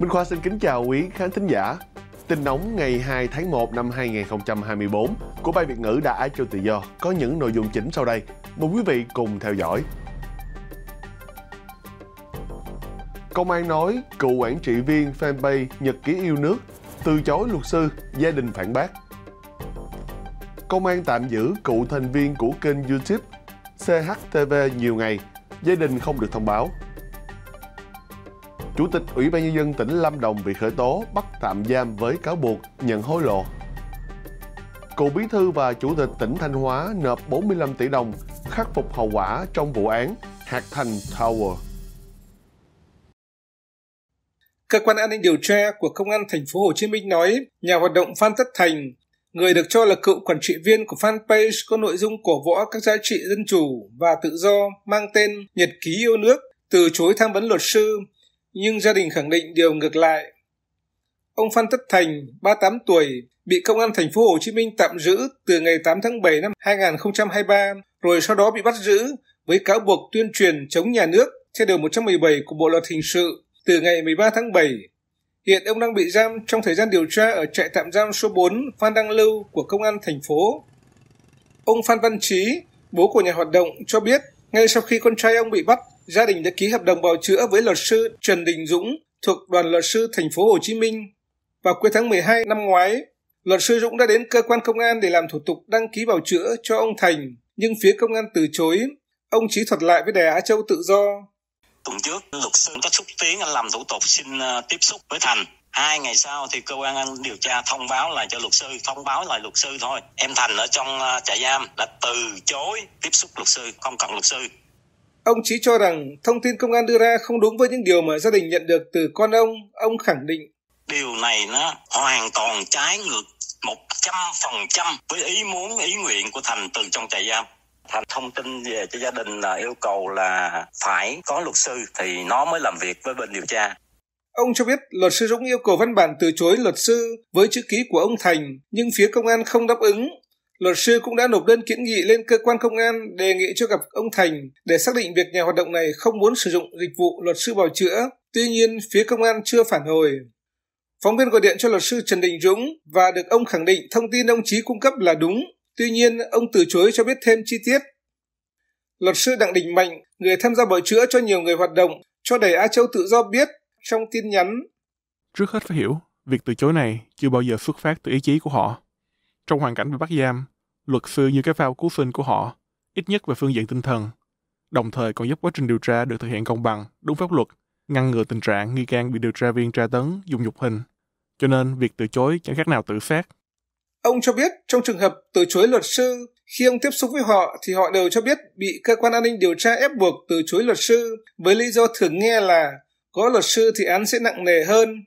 Minh Khoa xin kính chào quý khán thính giả. Tin nóng ngày 2 tháng 1 năm 2024 của Ban Việt ngữ đã ái cho tự do có những nội dung chính sau đây. Mời quý vị cùng theo dõi. Công an nói cựu quản trị viên fanpage Nhật ký yêu nước từ chối luật sư, gia đình phản bác. Công an tạm giữ cựu thành viên của kênh YouTube CHTV nhiều ngày, gia đình không được thông báo. Chủ tịch Ủy ban Nhân dân tỉnh Lâm Đồng bị khởi tố bắt tạm giam với cáo buộc nhận hối lộ. Cựu bí thư và chủ tịch tỉnh Thanh Hóa nộp 45 tỷ đồng khắc phục hậu quả trong vụ án Hạc Thành Tower. Cơ quan an ninh điều tra của Công an thành phố Hồ Chí Minh nói, nhà hoạt động Phan Tất Thành, người được cho là cựu quản trị viên của fanpage có nội dung cổ võ các giá trị dân chủ và tự do mang tên Nhật ký yêu nước, từ chối tham vấn luật sư, nhưng gia đình khẳng định điều ngược lại. Ông Phan Tất Thành, 38 tuổi, bị Công an thành phố Hồ Chí Minh tạm giữ từ ngày 8 tháng 7 năm 2023, rồi sau đó bị bắt giữ với cáo buộc tuyên truyền chống nhà nước theo điều 117 của Bộ luật hình sự từ ngày 13 tháng 7. Hiện ông đang bị giam trong thời gian điều tra ở trại tạm giam số 4 Phan Đăng Lưu của Công an thành phố. Ông Phan Văn Chí bố của nhà hoạt động cho biết ngay sau khi con trai ông bị bắt, gia đình đã ký hợp đồng bào chữa với luật sư Trần Đình Dũng thuộc đoàn luật sư thành phố Hồ Chí Minh. Vào cuối tháng 12 năm ngoái, luật sư Dũng đã đến cơ quan công an để làm thủ tục đăng ký bào chữa cho ông Thành, nhưng phía công an từ chối. Ông Chí thuật lại với Đài Á Châu tự do. Tuần trước, luật sư có xúc tiến làm thủ tục xin ờ, tiếp xúc với Thành hai ngày sau thì cơ quan an điều tra thông báo lại cho luật sư thông báo lại luật sư thôi em thành ở trong ờ, trại giam đã từ chối tiếp xúc luật sư không cần luật sư Ông Trí cho rằng thông tin công an đưa ra không đúng với những điều mà gia đình nhận được từ con ông, ông khẳng định. Điều này nó hoàn toàn trái ngược 100% với ý muốn, ý nguyện của Thành từ trong trại giam. Thành thông tin về cho gia đình là yêu cầu là phải có luật sư thì nó mới làm việc với bên điều tra. Ông cho biết luật sư Dũng yêu cầu văn bản từ chối luật sư với chữ ký của ông Thành, nhưng phía công an không đáp ứng Luật sư cũng đã nộp đơn kiến nghị lên cơ quan công an đề nghị cho gặp ông Thành để xác định việc nhà hoạt động này không muốn sử dụng dịch vụ luật sư bào chữa. Tuy nhiên, phía công an chưa phản hồi. Phóng viên gọi điện cho luật sư Trần Đình Dũng và được ông khẳng định thông tin ông Chí cung cấp là đúng. Tuy nhiên, ông từ chối cho biết thêm chi tiết. Luật sư Đặng Đình Mạnh, người tham gia bào chữa cho nhiều người hoạt động, cho đẩy Á Châu tự do biết trong tin nhắn. Trước hết phải hiểu, việc từ chối này chưa bao giờ xuất phát từ ý chí của họ trong hoàn cảnh bị bắt giam, luật sư như cái phao cứu sinh của họ, ít nhất về phương diện tinh thần, đồng thời còn giúp quá trình điều tra được thực hiện công bằng, đúng pháp luật, ngăn ngừa tình trạng nghi can bị điều tra viên tra tấn, dùng nhục hình. Cho nên việc từ chối chẳng khác nào tự sát. Ông cho biết trong trường hợp từ chối luật sư, khi ông tiếp xúc với họ thì họ đều cho biết bị cơ quan an ninh điều tra ép buộc từ chối luật sư với lý do thường nghe là có luật sư thì án sẽ nặng nề hơn.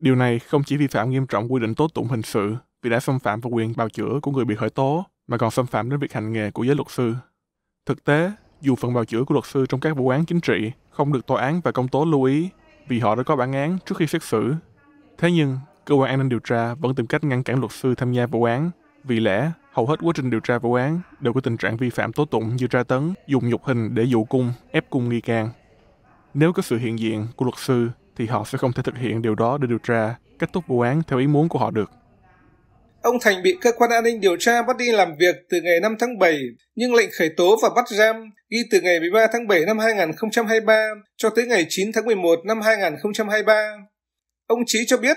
Điều này không chỉ vi phạm nghiêm trọng quy định tố tụng hình sự vì đã xâm phạm vào quyền bào chữa của người bị khởi tố mà còn xâm phạm đến việc hành nghề của giới luật sư. Thực tế, dù phần bào chữa của luật sư trong các vụ án chính trị không được tòa án và công tố lưu ý vì họ đã có bản án trước khi xét xử. Thế nhưng, cơ quan an ninh điều tra vẫn tìm cách ngăn cản luật sư tham gia vụ án vì lẽ hầu hết quá trình điều tra vụ án đều có tình trạng vi phạm tố tụng như tra tấn, dùng nhục hình để dụ cung, ép cung nghi can. Nếu có sự hiện diện của luật sư thì họ sẽ không thể thực hiện điều đó để điều tra, kết thúc vụ án theo ý muốn của họ được. Ông Thành bị cơ quan an ninh điều tra bắt đi làm việc từ ngày 5 tháng 7, nhưng lệnh khởi tố và bắt giam ghi từ ngày 13 tháng 7 năm 2023 cho tới ngày 9 tháng 11 năm 2023. Ông Chí cho biết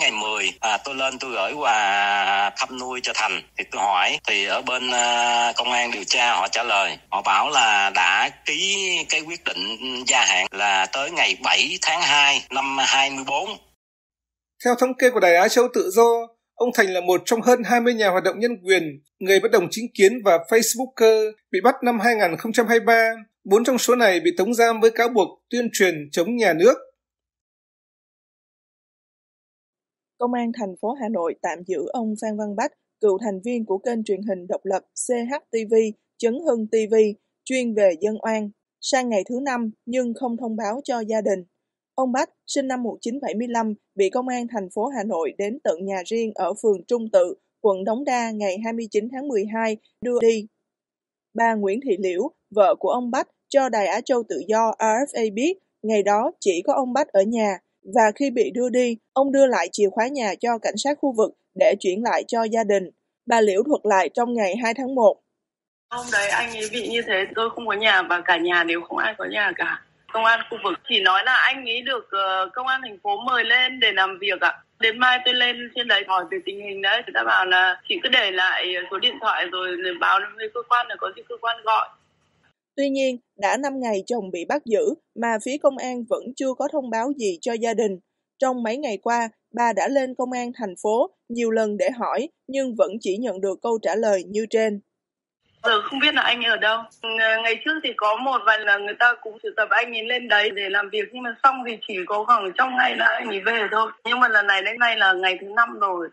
ngày 10 à, tôi lên tôi gửi quà thăm nuôi cho thành thì tôi hỏi thì ở bên à, công an điều tra họ trả lời họ bảo là đã ký cái quyết định gia hạn là tới ngày 7 tháng 2 năm 24 theo thống kê của Đài Á Châu Tự Do, Ông Thành là một trong hơn 20 nhà hoạt động nhân quyền, người bất đồng chính kiến và Facebooker bị bắt năm 2023. Bốn trong số này bị tống giam với cáo buộc tuyên truyền chống nhà nước. Công an thành phố Hà Nội tạm giữ ông Phan Văn Bách, cựu thành viên của kênh truyền hình độc lập CHTV, Chấn Hưng TV, chuyên về dân oan, sang ngày thứ năm nhưng không thông báo cho gia đình. Ông Bách, sinh năm 1975, bị công an thành phố Hà Nội đến tận nhà riêng ở phường Trung Tự, quận Đống Đa ngày 29 tháng 12 đưa đi. Bà Nguyễn Thị Liễu, vợ của ông Bách, cho Đài Á Châu Tự Do RFA biết ngày đó chỉ có ông Bách ở nhà và khi bị đưa đi, ông đưa lại chìa khóa nhà cho cảnh sát khu vực để chuyển lại cho gia đình. Bà Liễu thuật lại trong ngày 2 tháng 1. Hôm đấy anh ấy bị như thế, tôi không có nhà và cả nhà đều không ai có nhà cả công an khu vực chỉ nói là anh ấy được ờ, công an thành phố mời lên để làm việc ạ. Đến mai tôi lên trên đấy hỏi về tình hình đấy Người ta bảo là chị cứ để lại số điện thoại rồi báo lên cơ quan là có gì cơ quan gọi. Tuy nhiên, đã 5 ngày chồng bị bắt giữ mà phía công an vẫn chưa có thông báo gì cho gia đình. Trong mấy ngày qua, bà đã lên công an thành phố nhiều lần để hỏi nhưng vẫn chỉ nhận được câu trả lời như trên giờ không biết là anh ở đâu ừ, ngày trước thì có một vài là người ta cũng triệu tập anh ấy lên đấy để làm việc nhưng mà xong thì chỉ có khoảng trong ngày là anh ấy về thôi nhưng mà lần này đến nay là ngày thứ năm rồi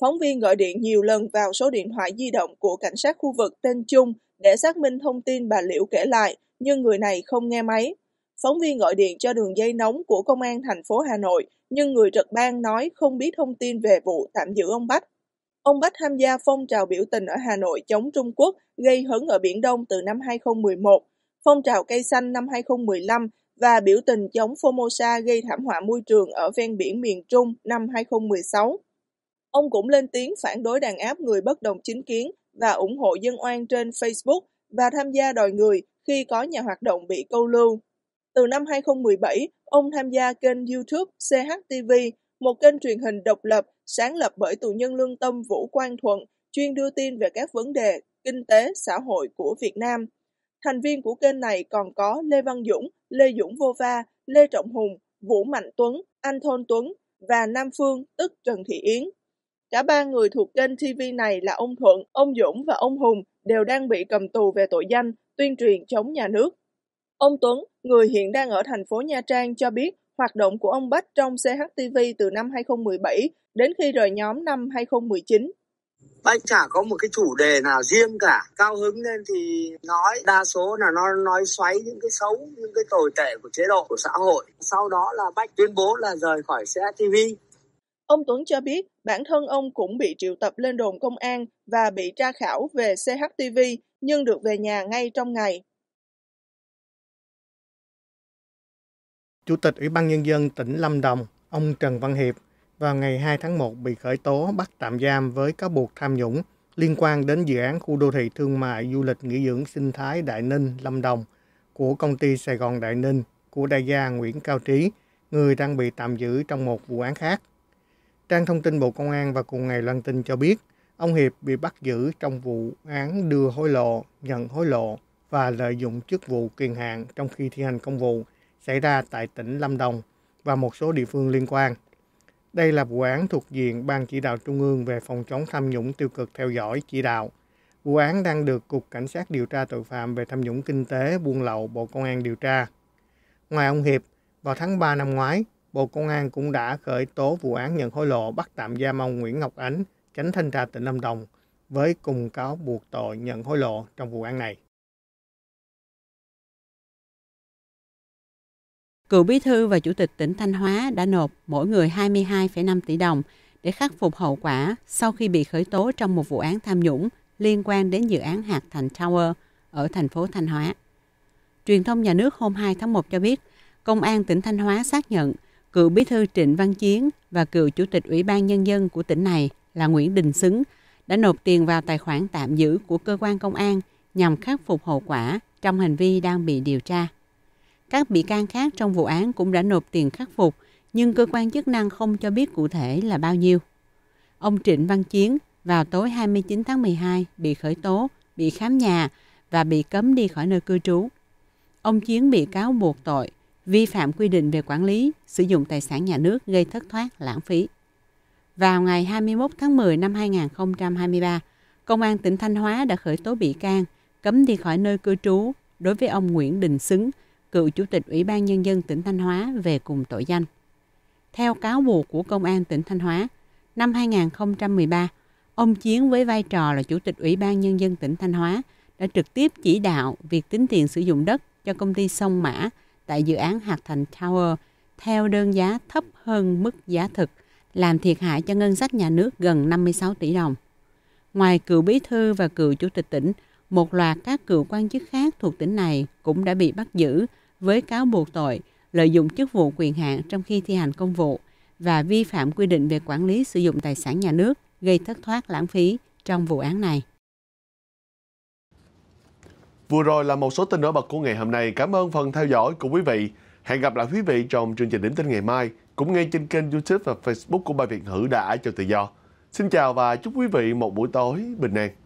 phóng viên gọi điện nhiều lần vào số điện thoại di động của cảnh sát khu vực tên Trung để xác minh thông tin bà Liễu kể lại, nhưng người này không nghe máy. Phóng viên gọi điện cho đường dây nóng của công an thành phố Hà Nội, nhưng người trực ban nói không biết thông tin về vụ tạm giữ ông Bách. Ông Bách tham gia phong trào biểu tình ở Hà Nội chống Trung Quốc gây hấn ở Biển Đông từ năm 2011, phong trào cây xanh năm 2015 và biểu tình chống Formosa gây thảm họa môi trường ở ven biển miền Trung năm 2016. Ông cũng lên tiếng phản đối đàn áp người bất đồng chính kiến và ủng hộ dân oan trên Facebook và tham gia đòi người khi có nhà hoạt động bị câu lưu. Từ năm 2017, ông tham gia kênh YouTube CHTV một kênh truyền hình độc lập sáng lập bởi tù nhân lương tâm Vũ Quang Thuận, chuyên đưa tin về các vấn đề kinh tế, xã hội của Việt Nam. Thành viên của kênh này còn có Lê Văn Dũng, Lê Dũng Vô Va, Lê Trọng Hùng, Vũ Mạnh Tuấn, Anh Thôn Tuấn và Nam Phương, tức Trần Thị Yến. Cả ba người thuộc kênh TV này là ông Thuận, ông Dũng và ông Hùng đều đang bị cầm tù về tội danh tuyên truyền chống nhà nước. Ông Tuấn, người hiện đang ở thành phố Nha Trang cho biết Hoạt động của ông Bách trong CHTV từ năm 2017 đến khi rời nhóm năm 2019. Bách chả có một cái chủ đề nào riêng cả. Cao hứng lên thì nói đa số là nó nói xoáy những cái xấu, những cái tồi tệ của chế độ, của xã hội. Sau đó là Bách tuyên bố là rời khỏi CHTV. Ông Tuấn cho biết bản thân ông cũng bị triệu tập lên đồn công an và bị tra khảo về CHTV nhưng được về nhà ngay trong ngày. Chủ tịch Ủy ban Nhân dân tỉnh Lâm Đồng, ông Trần Văn Hiệp, vào ngày 2 tháng 1 bị khởi tố bắt tạm giam với cáo buộc tham nhũng liên quan đến dự án khu đô thị thương mại du lịch nghỉ dưỡng sinh thái Đại Ninh, Lâm Đồng của công ty Sài Gòn Đại Ninh của đại gia Nguyễn Cao Trí, người đang bị tạm giữ trong một vụ án khác. Trang thông tin Bộ Công an và cùng ngày loan tin cho biết, ông Hiệp bị bắt giữ trong vụ án đưa hối lộ, nhận hối lộ và lợi dụng chức vụ quyền hạn trong khi thi hành công vụ – xảy ra tại tỉnh Lâm Đồng và một số địa phương liên quan. Đây là vụ án thuộc diện Ban chỉ đạo Trung ương về phòng chống tham nhũng tiêu cực theo dõi, chỉ đạo. Vụ án đang được Cục Cảnh sát điều tra tội phạm về tham nhũng kinh tế, buôn lậu, Bộ Công an điều tra. Ngoài ông Hiệp, vào tháng 3 năm ngoái, Bộ Công an cũng đã khởi tố vụ án nhận hối lộ bắt tạm giam ông Nguyễn Ngọc Ánh, tránh thanh tra tỉnh Lâm Đồng, với cùng cáo buộc tội nhận hối lộ trong vụ án này. Cựu bí thư và chủ tịch tỉnh Thanh Hóa đã nộp mỗi người 22,5 tỷ đồng để khắc phục hậu quả sau khi bị khởi tố trong một vụ án tham nhũng liên quan đến dự án hạt thành Tower ở thành phố Thanh Hóa. Truyền thông nhà nước hôm 2 tháng 1 cho biết, Công an tỉnh Thanh Hóa xác nhận cựu bí thư Trịnh Văn Chiến và cựu chủ tịch Ủy ban Nhân dân của tỉnh này là Nguyễn Đình Xứng đã nộp tiền vào tài khoản tạm giữ của cơ quan công an nhằm khắc phục hậu quả trong hành vi đang bị điều tra. Các bị can khác trong vụ án cũng đã nộp tiền khắc phục, nhưng cơ quan chức năng không cho biết cụ thể là bao nhiêu. Ông Trịnh Văn Chiến vào tối 29 tháng 12 bị khởi tố, bị khám nhà và bị cấm đi khỏi nơi cư trú. Ông Chiến bị cáo buộc tội vi phạm quy định về quản lý, sử dụng tài sản nhà nước gây thất thoát, lãng phí. Vào ngày 21 tháng 10 năm 2023, Công an tỉnh Thanh Hóa đã khởi tố bị can, cấm đi khỏi nơi cư trú đối với ông Nguyễn Đình Xứng, cựu Chủ tịch Ủy ban Nhân dân tỉnh Thanh Hóa về cùng tội danh. Theo cáo buộc của Công an tỉnh Thanh Hóa, năm 2013, ông Chiến với vai trò là Chủ tịch Ủy ban Nhân dân tỉnh Thanh Hóa đã trực tiếp chỉ đạo việc tính tiền sử dụng đất cho công ty Sông Mã tại dự án Hạt Thành Tower theo đơn giá thấp hơn mức giá thực, làm thiệt hại cho ngân sách nhà nước gần 56 tỷ đồng. Ngoài cựu bí thư và cựu chủ tịch tỉnh, một loạt các cựu quan chức khác thuộc tỉnh này cũng đã bị bắt giữ với cáo buộc tội lợi dụng chức vụ quyền hạn trong khi thi hành công vụ và vi phạm quy định về quản lý sử dụng tài sản nhà nước gây thất thoát lãng phí trong vụ án này. Vừa rồi là một số tin nổi bật của ngày hôm nay. Cảm ơn phần theo dõi của quý vị. Hẹn gặp lại quý vị trong chương trình điểm tin ngày mai, cũng ngay trên kênh YouTube và Facebook của Bài Việt Ngữ đã cho tự do. Xin chào và chúc quý vị một buổi tối bình an.